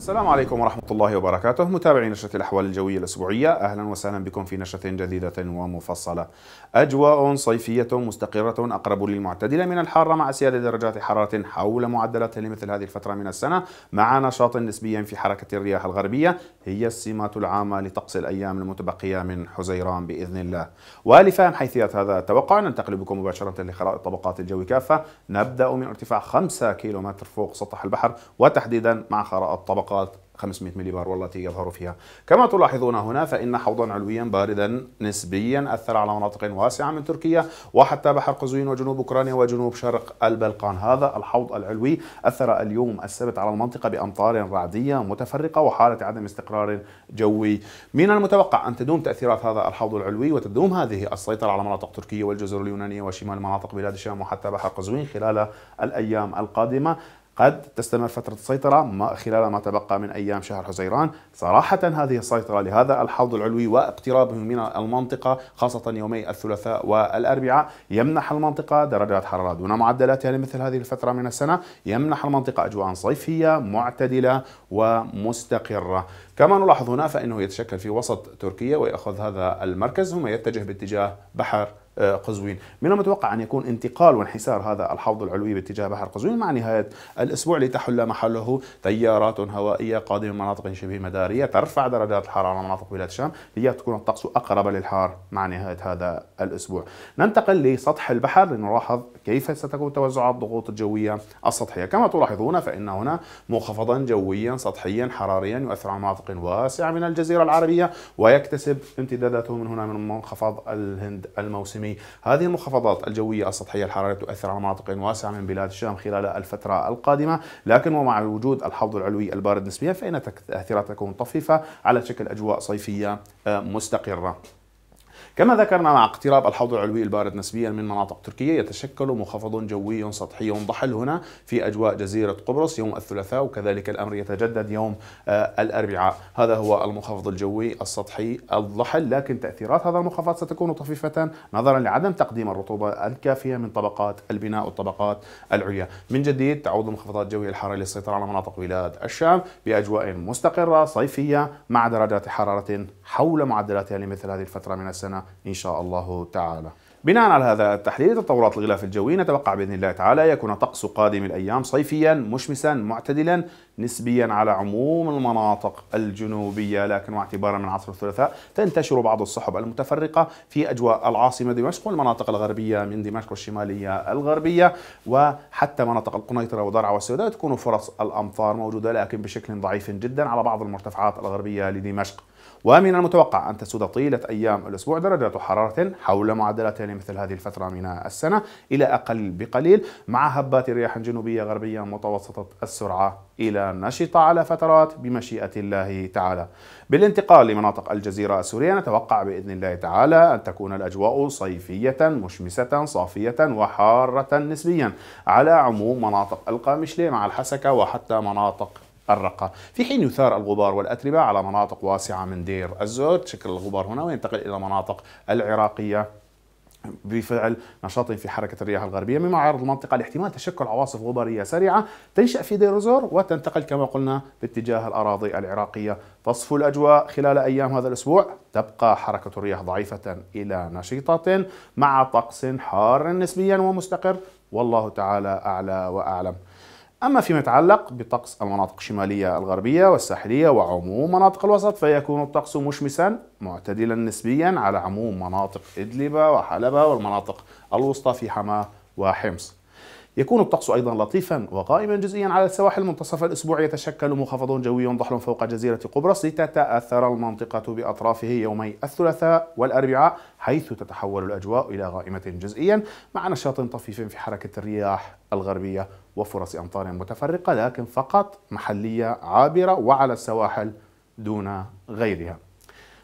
السلام عليكم ورحمة الله وبركاته متابعي نشرة الأحوال الجوية الأسبوعية أهلا وسهلا بكم في نشرة جديدة ومفصلة أجواء صيفية مستقرة أقرب للمعتدلة من الحارة مع سيادة درجات حرارة حول معدلات لمثل هذه الفترة من السنة مع نشاط نسبي في حركة الرياح الغربية هي السمات العامة لطقس الأيام المتبقية من حزيران بإذن الله ولفهم حيثيات هذا التوقع ننتقل بكم مباشرة لخرائط طبقات الجو كافة نبدأ من ارتفاع 5 كيلومتر فوق سطح البحر وتحديدا مع خرائط طبقة نقاط 500 ملي بار والتي يظهر فيها كما تلاحظون هنا فإن حوضا علويا باردا نسبيا أثر على مناطق واسعة من تركيا وحتى بحر قزوين وجنوب أوكرانيا وجنوب شرق البلقان هذا الحوض العلوي أثر اليوم السبت على المنطقة بأمطار رعدية متفرقة وحالة عدم استقرار جوي من المتوقع أن تدوم تأثيرات هذا الحوض العلوي وتدوم هذه السيطرة على مناطق تركيا والجزر اليونانية وشمال مناطق بلاد الشام وحتى بحر قزوين خلال الأيام القادمة قد تستمر فترة السيطرة ما خلال ما تبقى من أيام شهر حزيران صراحة هذه السيطرة لهذا الحوض العلوي واقترابه من المنطقة خاصة يومي الثلاثاء والأربعاء يمنح المنطقة درجات حرارة دون معدلاتها لمثل يعني هذه الفترة من السنة يمنح المنطقة أجواء صيفية معتدلة ومستقرة كما نلاحظ هنا فإنه يتشكل في وسط تركيا ويأخذ هذا المركز ثم يتجه باتجاه بحر آه، قزوين من المتوقع أن يكون انتقال وانحسار هذا الحوض العلوي باتجاه بحر قزوين مع نهاية الأسبوع لتحل محله تيارات هوائية قادمة من مناطق شبه مدارية ترفع درجات الحرارة على مناطق بلاد الشام ليكون الطقس أقرب للحار مع نهاية هذا الأسبوع ننتقل لسطح البحر لنلاحظ كيف ستكون توزعات الضغوط الجوية السطحية كما تلاحظون فإن هنا منخفضا جويا سطحيا حراريا يؤثر على مناطق واسعة من الجزيرة العربية ويكتسب امتداداته من هنا من منخفض الهند الموسمي العالمي هذه المنخفضات الجوية السطحية الحرارية تؤثر على مناطق واسعة من بلاد الشام خلال الفترة القادمة لكن ومع وجود الحوض العلوي البارد نسبيا فإن التأثيرات تكون طفيفة على شكل أجواء صيفية آه، مستقرة كما ذكرنا مع اقتراب الحوض العلوي البارد نسبيا من مناطق تركيا يتشكل منخفض جوي سطحي ضحل هنا في أجواء جزيرة قبرص يوم الثلاثاء وكذلك الأمر يتجدد يوم آه، الأربعاء هذا هو المنخفض الجوي السطحي الضحل لكن تأثيرات هذا المنخفض ستكون طفيفة نظرا لعدم تقديم الرطوبة الكافية من طبقات البناء والطبقات العليا من جديد تعود المخفضات الجوية الحارة للسيطرة على مناطق بلاد الشام بأجواء مستقرة صيفية مع درجات حرارة حول معدلاتها لمثل هذه الفترة من السنة إن شاء الله تعالى بناء على هذا التحليل تطورات الغلاف الجوي نتوقع باذن الله تعالى يكون طقس قادم الايام صيفيا مشمسا معتدلا نسبيا على عموم المناطق الجنوبية لكن واعتبارا من عصر الثلاثاء تنتشر بعض السحب المتفرقة في أجواء العاصمة دمشق والمناطق الغربية من دمشق والشمالية الغربية وحتى مناطق القنيطرة ودرعا والسوداء تكون فرص الأمطار موجودة لكن بشكل ضعيف جدا على بعض المرتفعات الغربية لدمشق ومن المتوقع أن تسود طيلة أيام الأسبوع درجات حرارة حول معدلات مثل هذه الفترة من السنة إلى أقل بقليل مع هبات رياح جنوبية غربية متوسطة السرعة إلى نشط على فترات بمشيئة الله تعالى بالانتقال لمناطق الجزيرة السورية نتوقع بإذن الله تعالى أن تكون الأجواء صيفية مشمسة صافية وحارة نسبيا على عموم مناطق القامشلي مع الحسكة وحتى مناطق الرقة في حين يثار الغبار والأتربة على مناطق واسعة من دير الزور شكل الغبار هنا وينتقل إلى مناطق العراقية بفعل نشاط في حركة الرياح الغربية مما يعرض المنطقة لاحتمال تشكل عواصف غبارية سريعة تنشأ في ديروزور وتنتقل كما قلنا باتجاه الأراضي العراقية تصفو الأجواء خلال أيام هذا الأسبوع تبقى حركة الرياح ضعيفة إلى نشيطة مع طقس حار نسبيا ومستقر والله تعالى أعلى وأعلم أما فيما يتعلق بطقس المناطق الشمالية الغربية والساحلية وعموم مناطق الوسط فيكون الطقس مشمسا معتدلا نسبيا على عموم مناطق إدلب وحلب والمناطق الوسطى في حماة وحمص يكون الطقس أيضا لطيفا وقائما جزئيا على السواحل منتصف الأسبوع يتشكل منخفض جوي ضحل فوق جزيرة قبرص لتتاثر المنطقة بأطرافه يومي الثلاثاء والأربعاء حيث تتحول الأجواء إلى غائمة جزئيا مع نشاط طفيف في حركة الرياح الغربية وفرص أمطار متفرقة لكن فقط محلية عابرة وعلى السواحل دون غيرها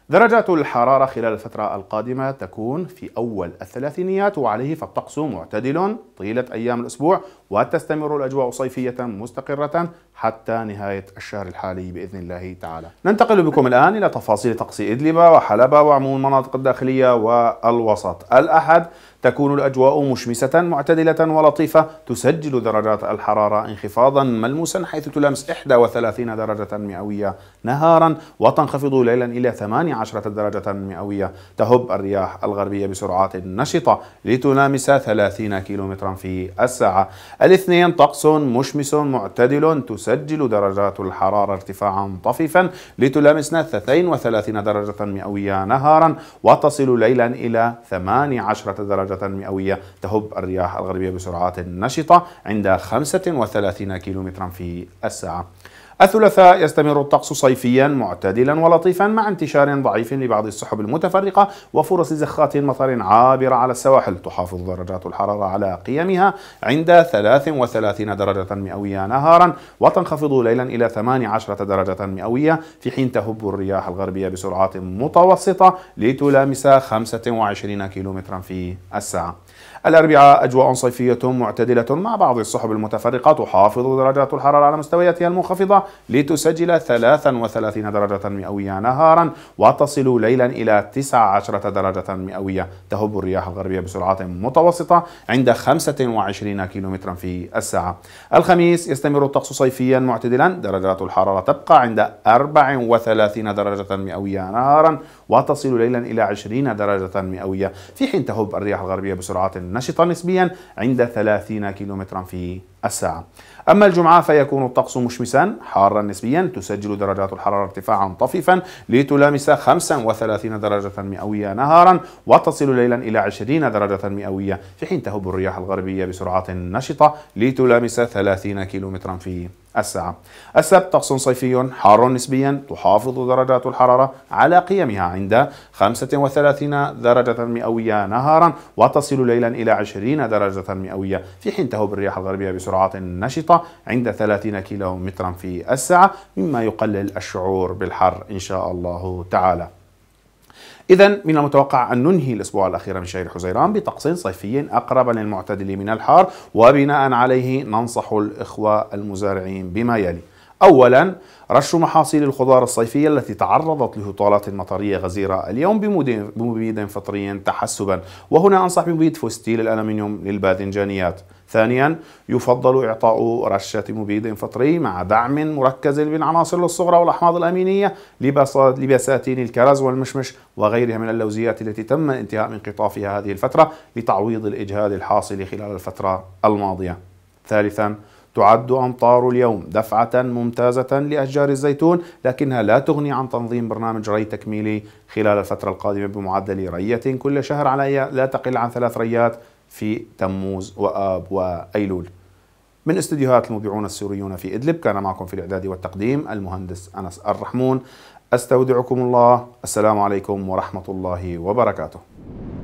درجات الحرارة خلال الفترة القادمة تكون في أول الثلاثينيات وعليه فالطقس معتدل طيلة أيام الأسبوع وتستمر الأجواء صيفية مستقرة حتى نهاية الشهر الحالي بإذن الله تعالى ننتقل بكم الآن إلى تفاصيل طقس إدلب وحلب وعموم المناطق الداخلية والوسط الأحد تكون الأجواء مشمسة معتدلة ولطيفة تسجل درجات الحرارة انخفاضا ملموسا حيث تلامس 31 درجة مئوية نهارا وتنخفض ليلا إلى 8 عشرة درجة مئوية تهب الرياح الغربية بسرعات نشطة لتلامس 30 كيلومترا في الساعة الاثنين طقس مشمس معتدل تسجل درجات الحرارة ارتفاعا طفيفا لتلامس 32 درجة مئوية نهارا وتصل ليلا إلى 18 درجة مئوية تهب الرياح الغربية بسرعات نشطة عند 35 كيلومترا في الساعة الثلاثاء يستمر الطقس صيفيا معتدلا ولطيفا مع انتشار ضعيف لبعض السحب المتفرقة وفرص زخات مطر عابرة على السواحل تحافظ درجات الحرارة على قيمها عند 33 درجة مئوية نهارا وتنخفض ليلا إلى 18 درجة مئوية في حين تهب الرياح الغربية بسرعات متوسطة لتلامس 25 كيلومترا في الساعة الأربعاء أجواء صيفية معتدلة مع بعض السحب المتفرقة تحافظ درجات الحرارة على مستوياتها المنخفضة لتسجل 33 درجة مئوية نهارا وتصل ليلا إلى 19 درجة مئوية تهب الرياح الغربية بسرعات متوسطة عند 25 كم في الساعة الخميس يستمر الطقس صيفيا معتدلا درجات الحرارة تبقى عند 34 درجة مئوية نهارا وتصل ليلا إلى 20 درجة مئوية في حين تهب الرياح الغربية بسرعات نشطة نسبيا عند 30 كيلومترا في الساعة أما الجمعة فيكون الطقس مشمسا حارا نسبيا تسجل درجات الحرارة ارتفاعا طفيفا لتلامس 35 درجة مئوية نهارا وتصل ليلا إلى 20 درجة مئوية في حين تهب الرياح الغربية بسرعة نشطة لتلامس 30 كيلومترا في الساعة السبت طقس صيفي حار نسبيا تحافظ درجات الحرارة على قيمها عند 35 درجة مئوية نهارا وتصل ليلا إلى 20 درجة مئوية في حين تهب الرياح الغربية بسرعة بسرعات نشطة عند 30 كيلو مترا في الساعة مما يقلل الشعور بالحر إن شاء الله تعالى إذا من المتوقع أن ننهي الأسبوع الأخير من شهر حزيران بطقس صيفي أقرب للمعتدل من الحار وبناء عليه ننصح الإخوة المزارعين بما يلي أولا رش محاصيل الخضار الصيفية التي تعرضت لهطالات مطرية غزيرة اليوم بمبيد فطري تحسبا وهنا أنصح بمبيد فوستيل الألمنيوم للباذنجانيات ثانيا يفضل إعطاء رشة مبيد فطري مع دعم مركز بالعناصر الصغرى والأحماض الأمينية لبساتين الكرز والمشمش وغيرها من اللوزيات التي تم انتهاء من قطافها هذه الفترة لتعويض الإجهاد الحاصل خلال الفترة الماضية ثالثا تعد أمطار اليوم دفعة ممتازة لأشجار الزيتون لكنها لا تغني عن تنظيم برنامج ري تكميلي خلال الفترة القادمة بمعدل رية كل شهر على لا تقل عن ثلاث ريات في تموز وآب وأيلول من استديوهات المذيعون السوريون في إدلب كان معكم في الإعداد والتقديم المهندس أنس الرحمون أستودعكم الله السلام عليكم ورحمة الله وبركاته